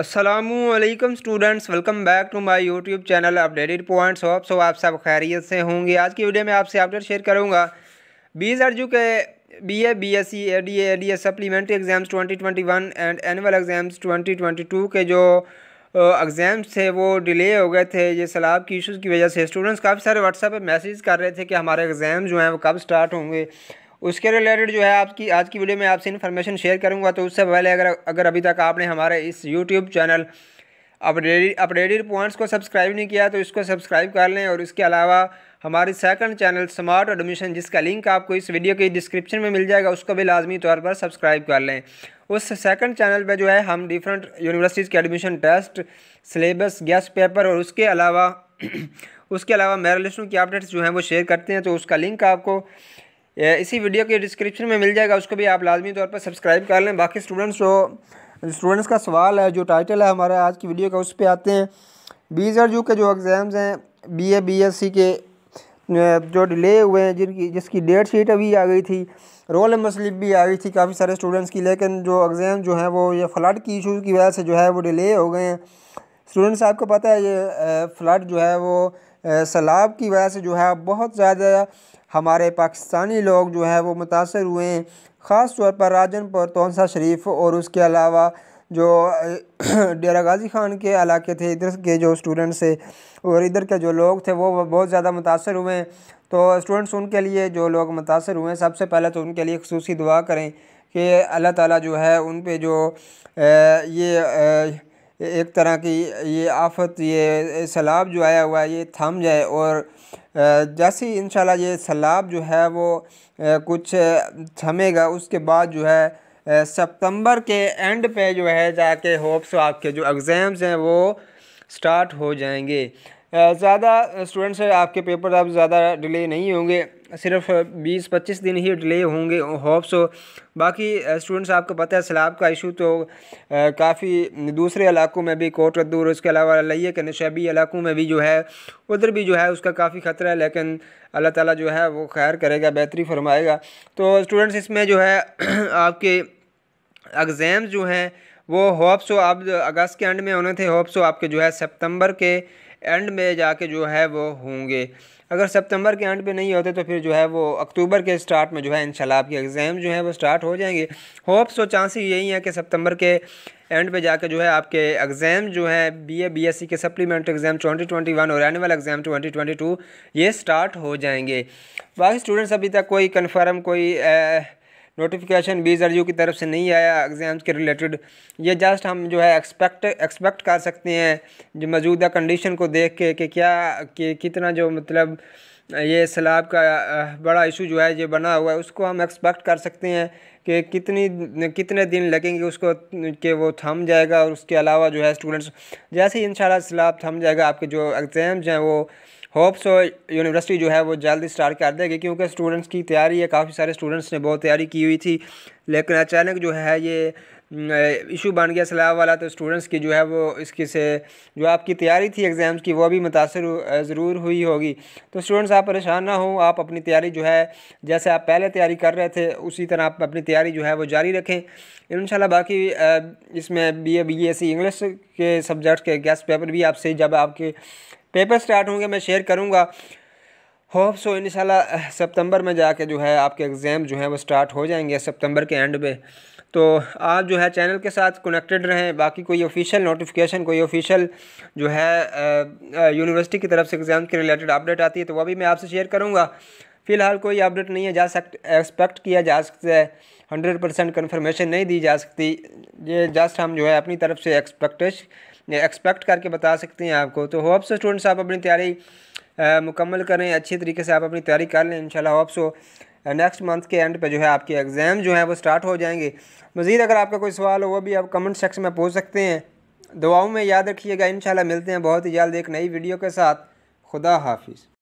Aslam students welcome back to my YouTube channel updated points of so आप सब खैरियत से होंगे आज की वीडियो में आपसे अपडेट शेयर करूंगा बीस अर्जू के B A B S C A D A D S supplementary exams 2021 and annual exams 2022 के जो एग्ज़ाम्स थे वो डिले हो गए थे ये सलाब की इशूज़ की वजह से स्टूडेंट्स काफ़ी सारे व्हाट्सएप पर मैसेज कर रहे थे कि हमारे एग्ज़ाम जो हैं वो कब स्टार्ट होंगे उसके रिलेटेड जो है आपकी आज की वीडियो में आपसे इन्फॉर्मेशन शेयर करूँगा तो उससे पहले अगर अगर अभी तक आपने हमारे इस YouTube channel updated updated points को सब्सक्राइब नहीं किया तो इसको सब्सक्राइब कर लें और इसके अलावा हमारी सेकंड चैनल स्मार्ट एडमिशन जिसका लिंक आपको इस वीडियो के डिस्क्रिप्शन में मिल जाएगा उसको भी लाजमी तौर पर सब्सक्राइब कर लें उस सेकंड चैनल पे जो है हम डिफरेंट यूनिवर्सिटीज़ के admission test syllabus guess paper और उसके अलावा उसके अलावा मेरा लिस्टों की अपडेट्स जो हैं वो शेयर करते हैं तो उसका लिंक आपको इसी वीडियो के डिस्क्रिप्शन में मिल जाएगा उसको भी आप लाजमी तौर पर सब्सक्राइब कर लें बाकी स्टूडेंट्स जो स्टूडेंट्स का सवाल है जो टाइटल है हमारे आज की वीडियो का उस पर आते हैं बीस और के जो एग्ज़ाम्स हैं B A B S C के जो डिले हुए हैं जिनकी जिसकी डेट शीट अभी आ गई थी रोल नंबर स्लिप भी आ गई थी काफ़ी सारे स्टूडेंट्स की लेकिन जो एग्ज़ाम जो हैं वो ये फ्लड की इशू की वजह से जो है वो डिले हो गए हैं स्टूडेंट्स आपको पता है ये फ्लड जो है वो सैलाब की वजह से जो है बहुत ज़्यादा हमारे पाकिस्तानी लोग जो है वो मुतासर हुए हैं ख़ास तौर पर राजनपुर तोनसा शरीफ और उसके अलावा जो डेरा गाजी खान के इलाके थे इधर के जो स्टूडेंट्स थे और इधर के जो लोग थे वो बहुत ज़्यादा मुतासर हुए हैं तो स्टूडेंट्स उनके लिए जो लोग मुतासर हुए हैं सबसे पहले तो उनके लिए खसूसी दुआ करें कि अल्लाह ताला जो है उन पर जो ए, ये ए, एक तरह की ये आफत ये सैलाब जो आया हुआ है ये थम जाए और जैसे ही इंशाल्लाह ये सैलाब जो है वो कुछ थमेगा उसके बाद जो है सितंबर के एंड पे जो है जाके होप्स आपके जो एग्ज़ाम्स हैं वो स्टार्ट हो जाएंगे ज़्यादा स्टूडेंट्स आपके पेपर अब ज़्यादा डिले नहीं होंगे सिर्फ 20-25 दिन ही डिले होंगे होप्स हो बाकी स्टूडेंट्स uh, आपको पता है सैलाब का इशू तो uh, काफ़ी दूसरे इलाकों में भी कोट रद्दूर उसके अलावा लइए के नशबी इलाकों में भी जो है उधर भी जो है उसका काफ़ी ख़तरा है लेकिन अल्लाह ताला जो है वो खैर करेगा बेहतरी फरमाएगा तो स्टूडेंट्स इसमें जो है आपके एग्ज़ाम जो हैं वो हो आप अगस्त के एंड में होने थे हो आपके जो है सेप्टंबर के एंड में जाके जो है वो होंगे अगर सितंबर के एंड पे नहीं होते तो फिर जो है वो अक्टूबर के स्टार्ट में जो है इंशाल्लाह आपके एग्ज़ाम जो है वो स्टार्ट हो जाएंगे होप्स और चांसेस यही हैं कि सितंबर के एंड पे जाके जो है आपके एग्ज़ाम जो है बीए बीएससी के सप्लीमेंट एग्ज़ाम 2021 और एनुअल एग्ज़ाम 2022 ये स्टार्ट हो जाएंगे बाकी स्टूडेंट्स अभी तक कोई कन्फर्म कोई नोटिफिकेशन बीज आर की तरफ से नहीं आया एग्ज़ाम्स के रिलेटेड ये जस्ट हम जो है एक्सपेक्ट एक्सपेक्ट कर सकते हैं जो मौजूदा कंडीशन को देख के कि क्या कि कितना जो मतलब ये सैलाब का बड़ा इशू जो है ये बना हुआ है उसको हम एक्सपेक्ट कर सकते हैं कि कितनी कितने दिन लगेंगे उसको कि वो थम जाएगा और उसके अलावा जो है स्टूडेंट्स जैसे ही इन सैलाब थम जाएगा आपके जो एग्ज़ाम्स हैं वो होप्स तो यूनिवर्सिटी जो है वो जल्द स्टार्ट कर देगी क्योंकि स्टूडेंट्स की तैयारी है काफ़ी सारे स्टूडेंट्स ने बहुत तैयारी की हुई थी लेकिन अचानक जो है ये इशू बन गया सलाह वाला तो स्टूडेंट्स की जो है वो इसकी से जो आपकी तैयारी थी एग्ज़ाम्स की वो भी मुतासर ज़रूर हुई होगी तो स्टूडेंट्स आप परेशान ना हों आप अपनी तैयारी जो है जैसे आप पहले तैयारी कर रहे थे उसी तरह आप अपनी तैयारी जो है वो जारी रखें इन बाकी इसमें B A B S C English के सब्जेक्ट के गेस्ट पेपर भी आपसे जब आपके पेपर स्टार्ट होंगे मैं शेयर करूँगा होप सो इन सितंबर में जाके जो है आपके एग्ज़ाम जो हैं वो स्टार्ट हो जाएंगे सितंबर के एंड में तो आप जो है चैनल के साथ कनेक्टेड रहें बाकी कोई ऑफिशियल नोटिफिकेशन कोई ऑफिशियल जो है यूनिवर्सिटी की तरफ से एग्ज़ाम के रिलेटेड अपडेट आती है तो वह भी मैं आपसे शेयर करूँगा फ़िलहाल कोई अपडेट नहीं है जा सक एक्सपेक्ट किया जा सकता है हंड्रेड परसेंट कन्फर्मेशन नहीं दी जा सकती ये जस्ट हम जो है अपनी तरफ से एक्सपेक्टेश एक्सपेक्ट करके बता सकते हैं आपको तो होप सो स्टूडेंट्स आप अपनी तैयारी मुकम्मल करें अच्छी तरीके से आप अपनी तैयारी कर लें इंशाल्लाह होप सो नेक्स्ट मंथ के एंड पे जो है आपके एग्ज़ाम जो है वो स्टार्ट हो जाएंगे मज़ीद अगर आपका कोई सवाल हो वो भी आप कमेंट सेक्शन में पूछ सकते हैं दुआओं में याद रखिएगा इन मिलते हैं बहुत ही जल्द एक नई वीडियो के साथ खुदा हाफिज़